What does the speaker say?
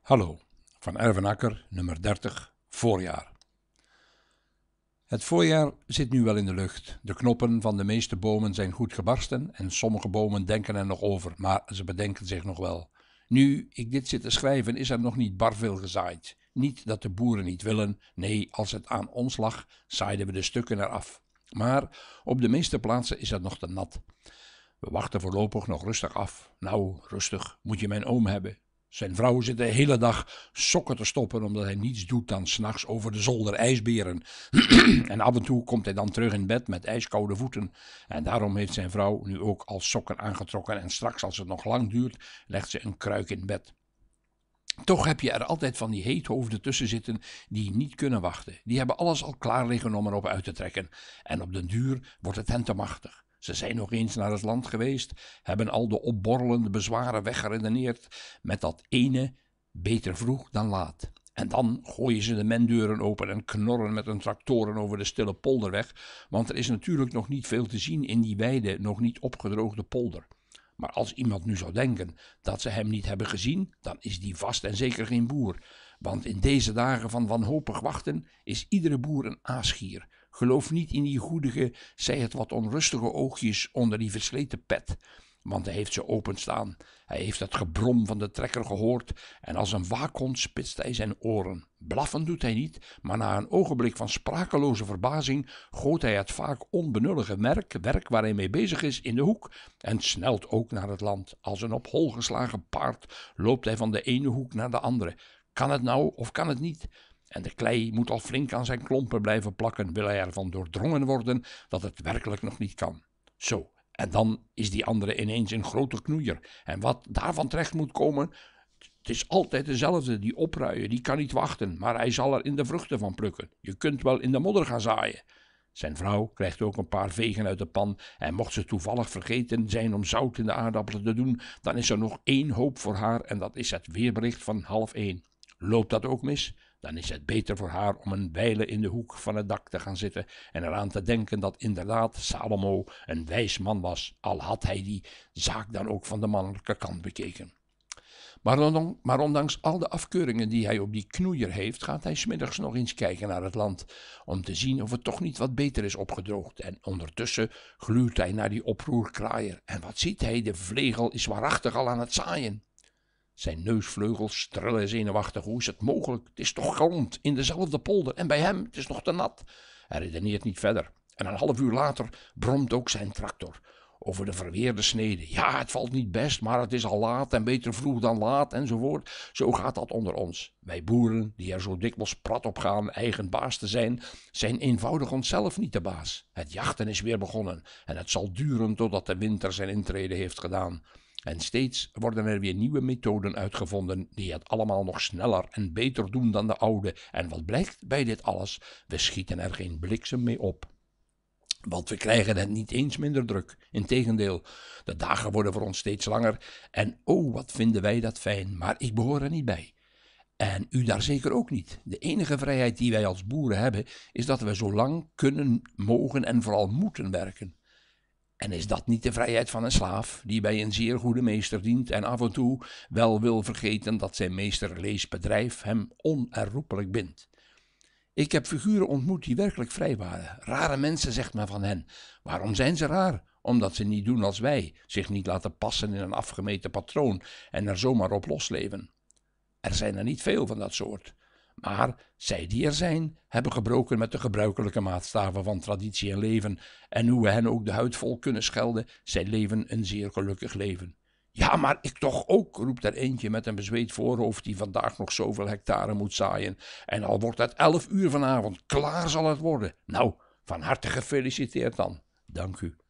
Hallo, van Ervenakker, nummer 30, voorjaar. Het voorjaar zit nu wel in de lucht. De knoppen van de meeste bomen zijn goed gebarsten en sommige bomen denken er nog over, maar ze bedenken zich nog wel. Nu ik dit zit te schrijven is er nog niet bar veel gezaaid. Niet dat de boeren niet willen, nee, als het aan ons lag, zaaiden we de stukken eraf. Maar op de meeste plaatsen is het nog te nat. We wachten voorlopig nog rustig af. Nou, rustig, moet je mijn oom hebben. Zijn vrouw zit de hele dag sokken te stoppen omdat hij niets doet dan s'nachts over de zolder ijsberen. en af en toe komt hij dan terug in bed met ijskoude voeten. En daarom heeft zijn vrouw nu ook al sokken aangetrokken en straks als het nog lang duurt legt ze een kruik in bed. Toch heb je er altijd van die heethoofden tussen zitten die niet kunnen wachten. Die hebben alles al klaar liggen om erop uit te trekken. En op den duur wordt het hen te machtig. Ze zijn nog eens naar het land geweest, hebben al de opborrelende bezwaren weggeredeneerd met dat ene beter vroeg dan laat. En dan gooien ze de mendeuren open en knorren met hun tractoren over de stille polderweg, want er is natuurlijk nog niet veel te zien in die wijde, nog niet opgedroogde polder. Maar als iemand nu zou denken dat ze hem niet hebben gezien, dan is die vast en zeker geen boer. Want in deze dagen van wanhopig wachten is iedere boer een aasgier. Geloof niet in die goedige, zij het wat onrustige oogjes onder die versleten pet, want hij heeft ze openstaan. Hij heeft het gebrom van de trekker gehoord en als een waakhond spitst hij zijn oren. Blaffen doet hij niet, maar na een ogenblik van sprakeloze verbazing gooit hij het vaak onbenullige merk, werk waar hij mee bezig is, in de hoek en snelt ook naar het land. Als een op hol geslagen paard loopt hij van de ene hoek naar de andere. Kan het nou of kan het niet? en de klei moet al flink aan zijn klompen blijven plakken, wil hij ervan doordrongen worden dat het werkelijk nog niet kan. Zo, en dan is die andere ineens een grote knoeier. En wat daarvan terecht moet komen, het is altijd dezelfde, die opruien, die kan niet wachten, maar hij zal er in de vruchten van plukken. Je kunt wel in de modder gaan zaaien. Zijn vrouw krijgt ook een paar vegen uit de pan en mocht ze toevallig vergeten zijn om zout in de aardappelen te doen, dan is er nog één hoop voor haar en dat is het weerbericht van half één. Loopt dat ook mis? dan is het beter voor haar om een wijle in de hoek van het dak te gaan zitten en eraan te denken dat inderdaad Salomo een wijs man was, al had hij die zaak dan ook van de mannelijke kant bekeken. Maar, ondanks al de afkeuringen die hij op die knoeier heeft, gaat hij smiddags nog eens kijken naar het land, om te zien of het toch niet wat beter is opgedroogd. En ondertussen gluurt hij naar die oproerkraaier, en wat ziet hij? De vlegel is waarachtig al aan het zaaien. Zijn neusvleugels trillen zenuwachtig. Hoe is het mogelijk? Het is toch grond in dezelfde polder en bij hem, het is nog te nat. Hij redeneert niet verder. En een half uur later bromt ook zijn tractor over de verweerde snede. Ja, het valt niet best, maar het is al laat en beter vroeg dan laat enzovoort. Zo gaat dat onder ons. Wij boeren, die er zo dikwijls prat op gaan eigen baas te zijn, zijn eenvoudig onszelf niet de baas. Het jachten is weer begonnen en het zal duren totdat de winter zijn intrede heeft gedaan. En steeds worden er weer nieuwe methoden uitgevonden die het allemaal nog sneller en beter doen dan de oude. En wat blijkt bij dit alles? We schieten er geen bliksem mee op. Want we krijgen het niet eens minder druk. Integendeel, de dagen worden voor ons steeds langer. En oh, wat vinden wij dat fijn, maar ik behoor er niet bij. En u daar zeker ook niet. De enige vrijheid die wij als boeren hebben, is dat we zo lang kunnen, mogen en vooral moeten werken. En is dat niet de vrijheid van een slaaf die bij een zeer goede meester dient en af en toe wel wil vergeten dat zijn meester bedrijf hem onherroepelijk bindt? Ik heb figuren ontmoet die werkelijk vrij waren. Rare mensen, zegt men van hen. Waarom zijn ze raar? Omdat ze niet doen als wij, zich niet laten passen in een afgemeten patroon en er zomaar op losleven. Er zijn er niet veel van dat soort. Maar zij die er zijn, hebben gebroken met de gebruikelijke maatstaven van traditie en leven. En hoe we hen ook de huid vol kunnen schelden, zij leven een zeer gelukkig leven. Ja, maar ik toch ook, roept er eentje met een bezweet voorhoofd die vandaag nog zoveel hectare moet zaaien. En al wordt het elf uur vanavond, klaar zal het worden. Nou, van harte gefeliciteerd dan. Dank u.